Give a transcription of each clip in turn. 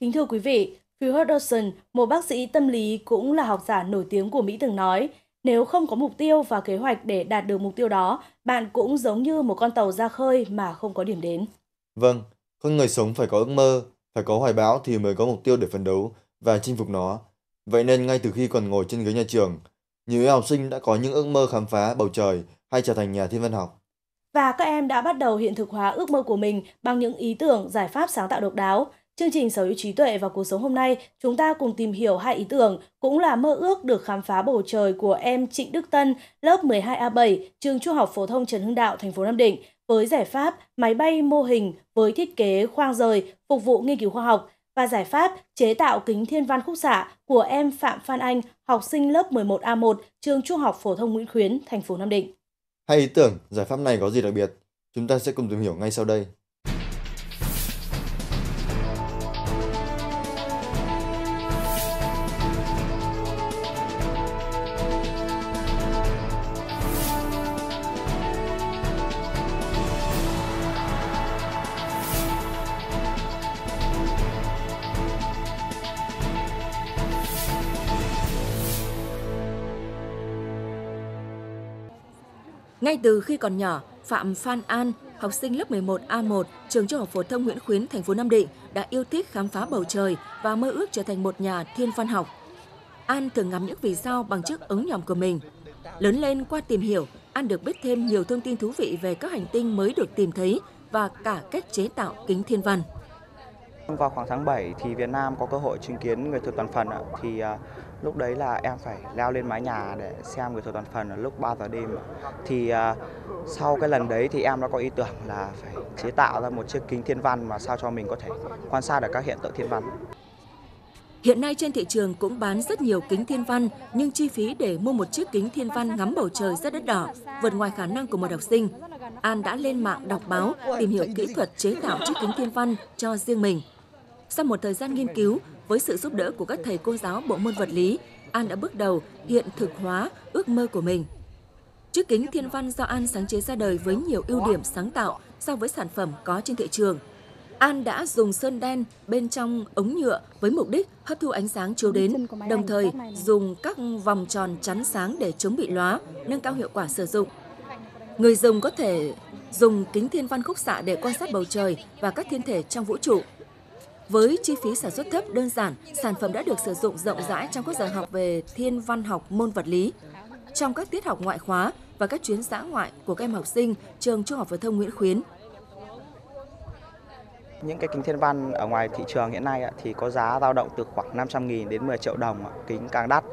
Kính thưa quý vị, Phil Hutcherson, một bác sĩ tâm lý cũng là học giả nổi tiếng của Mỹ từng nói, nếu không có mục tiêu và kế hoạch để đạt được mục tiêu đó, bạn cũng giống như một con tàu ra khơi mà không có điểm đến. Vâng, con người sống phải có ước mơ, phải có hoài bão thì mới có mục tiêu để phấn đấu và chinh phục nó. Vậy nên ngay từ khi còn ngồi trên ghế nhà trường, nhiều em học sinh đã có những ước mơ khám phá bầu trời hay trở thành nhà thiên văn học. Và các em đã bắt đầu hiện thực hóa ước mơ của mình bằng những ý tưởng, giải pháp sáng tạo độc đáo. Chương trình Sở hữu trí tuệ và cuộc sống hôm nay, chúng ta cùng tìm hiểu hai ý tưởng cũng là mơ ước được khám phá bầu trời của em Trịnh Đức Tân, lớp 12A7, trường Trung học phổ thông Trần Hưng Đạo, thành phố Nam Định với giải pháp máy bay mô hình với thiết kế khoang rời phục vụ nghiên cứu khoa học và giải pháp chế tạo kính thiên văn khúc xạ của em Phạm Phan Anh, học sinh lớp 11A1, trường Trung học phổ thông Nguyễn Khuyến, thành phố Nam Định. Hai ý tưởng, giải pháp này có gì đặc biệt? Chúng ta sẽ cùng tìm hiểu ngay sau đây. Ngay từ khi còn nhỏ, Phạm Phan An, học sinh lớp 11A1, trường Trung học phổ thông Nguyễn Khuyến, thành phố Nam Định đã yêu thích khám phá bầu trời và mơ ước trở thành một nhà thiên văn học. An thường ngắm những vì sao bằng chiếc ống nhòm của mình. Lớn lên qua tìm hiểu, An được biết thêm nhiều thông tin thú vị về các hành tinh mới được tìm thấy và cả cách chế tạo kính thiên văn. Vào khoảng tháng 7 thì Việt Nam có cơ hội chứng kiến người thực toàn phần ạ. Thì à, lúc đấy là em phải leo lên mái nhà để xem người thuật toàn phần ở lúc 3 giờ đêm thì uh, sau cái lần đấy thì em đã có ý tưởng là phải chế tạo ra một chiếc kính thiên văn mà sao cho mình có thể quan sát được các hiện tượng thiên văn Hiện nay trên thị trường cũng bán rất nhiều kính thiên văn, nhưng chi phí để mua một chiếc kính thiên văn ngắm bầu trời rất đắt đỏ, vượt ngoài khả năng của một học sinh. An đã lên mạng đọc báo, tìm hiểu kỹ thuật chế tạo chiếc kính thiên văn cho riêng mình. Sau một thời gian nghiên cứu, với sự giúp đỡ của các thầy cô giáo bộ môn vật lý, An đã bước đầu hiện thực hóa ước mơ của mình. Chiếc kính thiên văn do An sáng chế ra đời với nhiều ưu điểm sáng tạo so với sản phẩm có trên thị trường. An đã dùng sơn đen bên trong ống nhựa với mục đích hấp thu ánh sáng chiếu đến, đồng thời dùng các vòng tròn chắn sáng để chống bị lóa, nâng cao hiệu quả sử dụng. Người dùng có thể dùng kính thiên văn khúc xạ để quan sát bầu trời và các thiên thể trong vũ trụ với chi phí sản xuất thấp đơn giản, sản phẩm đã được sử dụng rộng rãi trong các giờ học về thiên văn học môn vật lý. Trong các tiết học ngoại khóa và các chuyến xã ngoại của các em học sinh trường Trung học phổ thông Nguyễn Khuyến. Những cái kính thiên văn ở ngoài thị trường hiện nay thì có giá dao động từ khoảng 500.000 đến 10 triệu đồng, kính càng đắt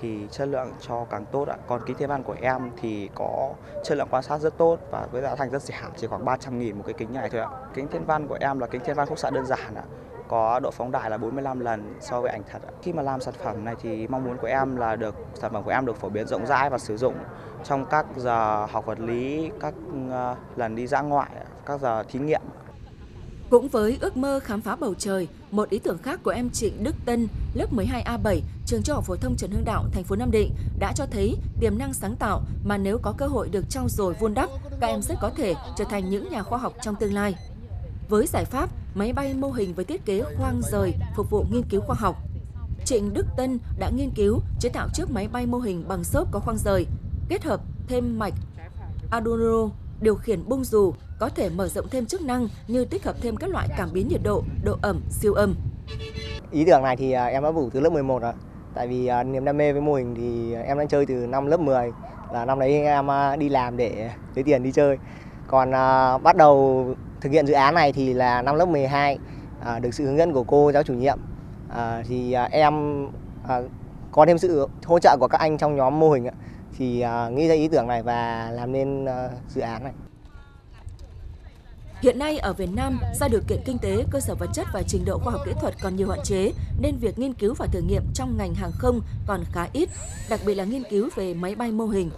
thì chất lượng cho càng tốt ạ. Còn kính thiên văn của em thì có chất lượng quan sát rất tốt và với giá thành rất rẻ, chỉ khoảng 300 000 một cái kính này thôi ạ. Kính thiên văn của em là kính thiên văn khúc xạ đơn giản ạ có độ phóng đại là 45 lần so với ảnh thật. Khi mà làm sản phẩm này thì mong muốn của em là được sản phẩm của em được phổ biến rộng rãi và sử dụng trong các giờ học vật lý, các ờ, lần đi ra ngoại, các giờ thí nghiệm. Cũng với ước mơ khám phá bầu trời, một ý tưởng khác của em Trịnh Đức Tân, lớp 12A7, trường Trung học phổ thông Trần Hưng Đạo, thành phố Nam Định đã cho thấy tiềm năng sáng tạo mà nếu có cơ hội được trau dồi vun đắp, các em rất có thể trở thành những nhà khoa học trong tương lai. Với giải pháp máy bay mô hình với thiết kế khoang rời phục vụ nghiên cứu khoa học. Trịnh Đức Tân đã nghiên cứu chế tạo chiếc máy bay mô hình bằng xốp có khoang rời, kết hợp thêm mạch Arduino điều khiển bung dù có thể mở rộng thêm chức năng như tích hợp thêm các loại cảm biến nhiệt độ, độ ẩm, siêu âm. Ý tưởng này thì à, em đã đủ từ lớp 11 rồi. Tại vì à, niềm đam mê với mô hình thì em đã chơi từ năm lớp 10 là năm đấy em à, đi làm để lấy tiền đi chơi. Còn bắt đầu thực hiện dự án này thì là năm lớp 12 à, được sự hướng dẫn của cô giáo chủ nhiệm à, thì à, em à, có thêm sự hỗ trợ của các anh trong nhóm mô hình thì à, nghĩ ra ý tưởng này và làm nên à, dự án này. Hiện nay ở Việt Nam, do điều kiện kinh tế, cơ sở vật chất và trình độ khoa học kỹ thuật còn nhiều hạn chế, nên việc nghiên cứu và thử nghiệm trong ngành hàng không còn khá ít, đặc biệt là nghiên cứu về máy bay mô hình.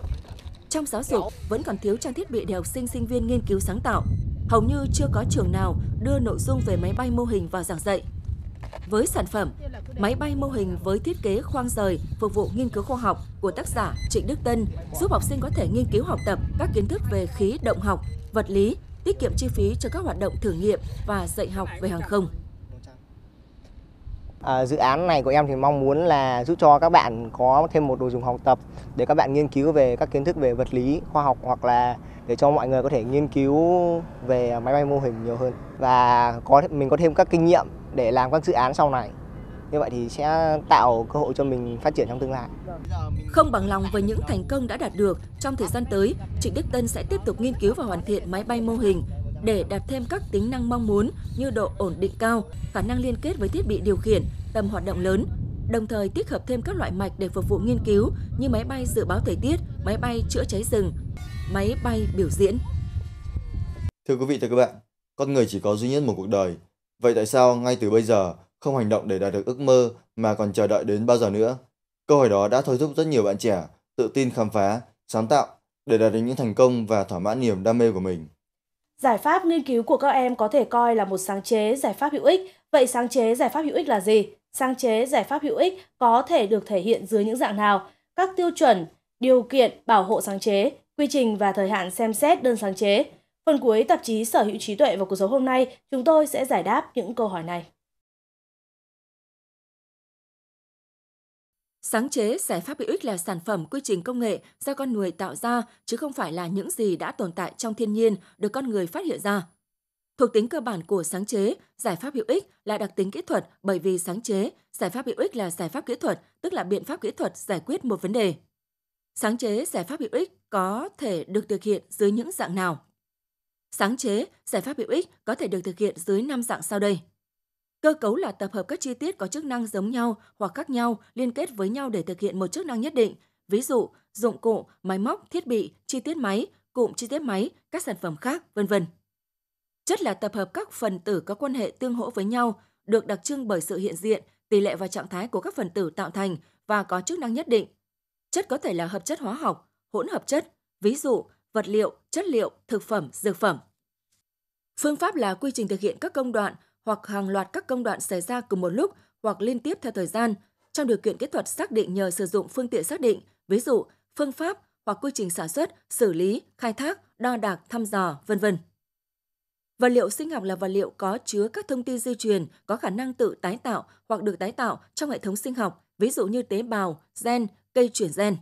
Trong giáo dục, vẫn còn thiếu trang thiết bị để học sinh sinh viên nghiên cứu sáng tạo, hầu như chưa có trường nào đưa nội dung về máy bay mô hình vào giảng dạy. Với sản phẩm Máy bay mô hình với thiết kế khoang rời phục vụ nghiên cứu khoa học của tác giả Trịnh Đức Tân giúp học sinh có thể nghiên cứu học tập các kiến thức về khí động học, vật lý, tiết kiệm chi phí cho các hoạt động thử nghiệm và dạy học về hàng không. À, dự án này của em thì mong muốn là giúp cho các bạn có thêm một đồ dùng học tập để các bạn nghiên cứu về các kiến thức về vật lý, khoa học hoặc là để cho mọi người có thể nghiên cứu về máy bay mô hình nhiều hơn và có mình có thêm các kinh nghiệm để làm các dự án sau này như vậy thì sẽ tạo cơ hội cho mình phát triển trong tương lai. Không bằng lòng với những thành công đã đạt được, trong thời gian tới, Trịnh Đức Tân sẽ tiếp tục nghiên cứu và hoàn thiện máy bay mô hình để đạt thêm các tính năng mong muốn như độ ổn định cao, khả năng liên kết với thiết bị điều khiển, tầm hoạt động lớn, đồng thời tích hợp thêm các loại mạch để phục vụ nghiên cứu như máy bay dự báo thời tiết, máy bay chữa cháy rừng, máy bay biểu diễn. Thưa quý vị, và các bạn, con người chỉ có duy nhất một cuộc đời. Vậy tại sao ngay từ bây giờ không hành động để đạt được ước mơ mà còn chờ đợi đến bao giờ nữa? Câu hỏi đó đã thôi thúc rất nhiều bạn trẻ tự tin khám phá, sáng tạo để đạt được những thành công và thỏa mãn niềm đam mê của mình. Giải pháp nghiên cứu của các em có thể coi là một sáng chế, giải pháp hữu ích Vậy sáng chế giải pháp hữu ích là gì? Sáng chế giải pháp hữu ích có thể được thể hiện dưới những dạng nào? Các tiêu chuẩn, điều kiện bảo hộ sáng chế, quy trình và thời hạn xem xét đơn sáng chế. Phần cuối tạp chí Sở hữu trí tuệ và cuộc sống hôm nay, chúng tôi sẽ giải đáp những câu hỏi này. Sáng chế, giải pháp hữu ích là sản phẩm quy trình công nghệ do con người tạo ra chứ không phải là những gì đã tồn tại trong thiên nhiên được con người phát hiện ra. Thuộc tính cơ bản của sáng chế, giải pháp hữu ích là đặc tính kỹ thuật bởi vì sáng chế, giải pháp hữu ích là giải pháp kỹ thuật, tức là biện pháp kỹ thuật giải quyết một vấn đề. Sáng chế giải pháp hữu ích có thể được thực hiện dưới những dạng nào? Sáng chế giải pháp hữu ích có thể được thực hiện dưới 5 dạng sau đây. Cơ cấu là tập hợp các chi tiết có chức năng giống nhau hoặc khác nhau liên kết với nhau để thực hiện một chức năng nhất định, ví dụ dụng cụ, máy móc, thiết bị, chi tiết máy, cụm chi tiết máy, các sản phẩm khác, vân vân. Chất là tập hợp các phần tử có quan hệ tương hỗ với nhau, được đặc trưng bởi sự hiện diện, tỷ lệ và trạng thái của các phần tử tạo thành và có chức năng nhất định. Chất có thể là hợp chất hóa học, hỗn hợp chất, ví dụ vật liệu, chất liệu, thực phẩm, dược phẩm. Phương pháp là quy trình thực hiện các công đoạn hoặc hàng loạt các công đoạn xảy ra cùng một lúc hoặc liên tiếp theo thời gian trong điều kiện kỹ thuật xác định nhờ sử dụng phương tiện xác định, ví dụ phương pháp hoặc quy trình sản xuất, xử lý, khai thác, đo đạc, thăm dò, vân vân. Vật liệu sinh học là vật liệu có chứa các thông tin di truyền có khả năng tự tái tạo hoặc được tái tạo trong hệ thống sinh học, ví dụ như tế bào, gen, cây chuyển gen.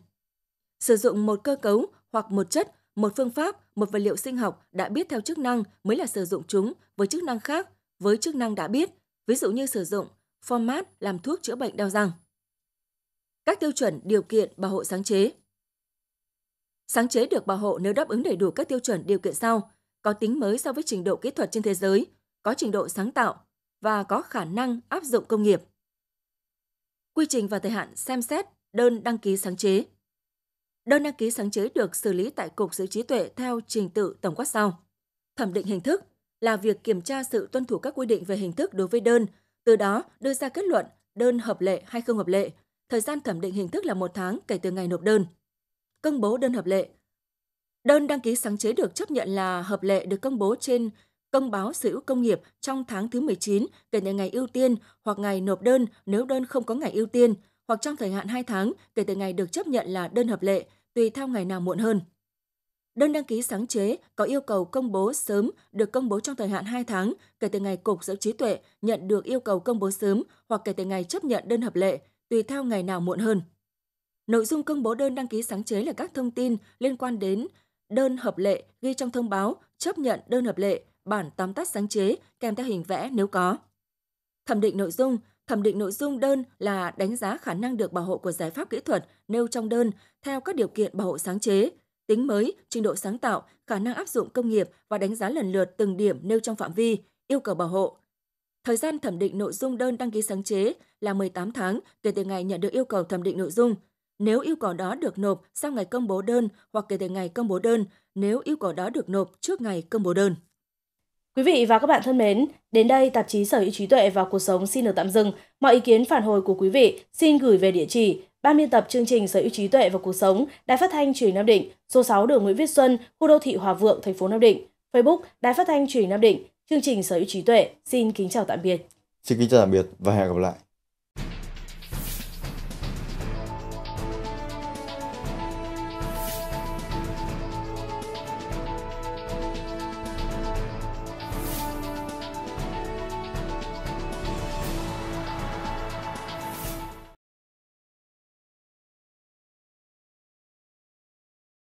Sử dụng một cơ cấu hoặc một chất, một phương pháp, một vật liệu sinh học đã biết theo chức năng mới là sử dụng chúng với chức năng khác với chức năng đã biết, ví dụ như sử dụng format làm thuốc chữa bệnh đau răng. Các tiêu chuẩn, điều kiện bảo hộ sáng chế Sáng chế được bảo hộ nếu đáp ứng đầy đủ các tiêu chuẩn điều kiện sau – có tính mới so với trình độ kỹ thuật trên thế giới, có trình độ sáng tạo và có khả năng áp dụng công nghiệp. Quy trình và thời hạn xem xét đơn đăng ký sáng chế. Đơn đăng ký sáng chế được xử lý tại Cục sở trí tuệ theo trình tự tổng quát sau. Thẩm định hình thức là việc kiểm tra sự tuân thủ các quy định về hình thức đối với đơn, từ đó đưa ra kết luận đơn hợp lệ hay không hợp lệ. Thời gian thẩm định hình thức là một tháng kể từ ngày nộp đơn. Công bố đơn hợp lệ Đơn đăng ký sáng chế được chấp nhận là hợp lệ được công bố trên công báo sở hữu công nghiệp trong tháng thứ 19 kể từ ngày ưu tiên hoặc ngày nộp đơn nếu đơn không có ngày ưu tiên hoặc trong thời hạn 2 tháng kể từ ngày được chấp nhận là đơn hợp lệ, tùy theo ngày nào muộn hơn. Đơn đăng ký sáng chế có yêu cầu công bố sớm được công bố trong thời hạn 2 tháng kể từ ngày Cục Sở Trí Tuệ nhận được yêu cầu công bố sớm hoặc kể từ ngày chấp nhận đơn hợp lệ, tùy theo ngày nào muộn hơn. Nội dung công bố đơn đăng ký sáng chế là các thông tin liên quan đến đơn hợp lệ ghi trong thông báo chấp nhận đơn hợp lệ, bản tóm tắt sáng chế kèm theo hình vẽ nếu có. Thẩm định nội dung, thẩm định nội dung đơn là đánh giá khả năng được bảo hộ của giải pháp kỹ thuật nêu trong đơn theo các điều kiện bảo hộ sáng chế, tính mới, trình độ sáng tạo, khả năng áp dụng công nghiệp và đánh giá lần lượt từng điểm nêu trong phạm vi, yêu cầu bảo hộ. Thời gian thẩm định nội dung đơn đăng ký sáng chế là 18 tháng kể từ ngày nhận được yêu cầu thẩm định nội dung – nếu yêu cầu đó được nộp sau ngày công bố đơn hoặc kể từ ngày công bố đơn, nếu yêu cầu đó được nộp trước ngày công bố đơn. Quý vị và các bạn thân mến, đến đây tạp chí Sở hữu trí tuệ và cuộc sống xin được tạm dừng. Mọi ý kiến phản hồi của quý vị xin gửi về địa chỉ Ban biên tập chương trình Sở hữu trí tuệ và cuộc sống, Đài Phát thanh Truyền Nam Định, số 6 đường Nguyễn Viết Xuân, khu đô thị Hòa Vượng, thành phố Nam Định. Facebook Đài Phát thanh Truyền Nam Định. Chương trình Sở hữu trí tuệ xin kính chào tạm biệt. Xin kính chào tạm biệt và hẹn gặp lại.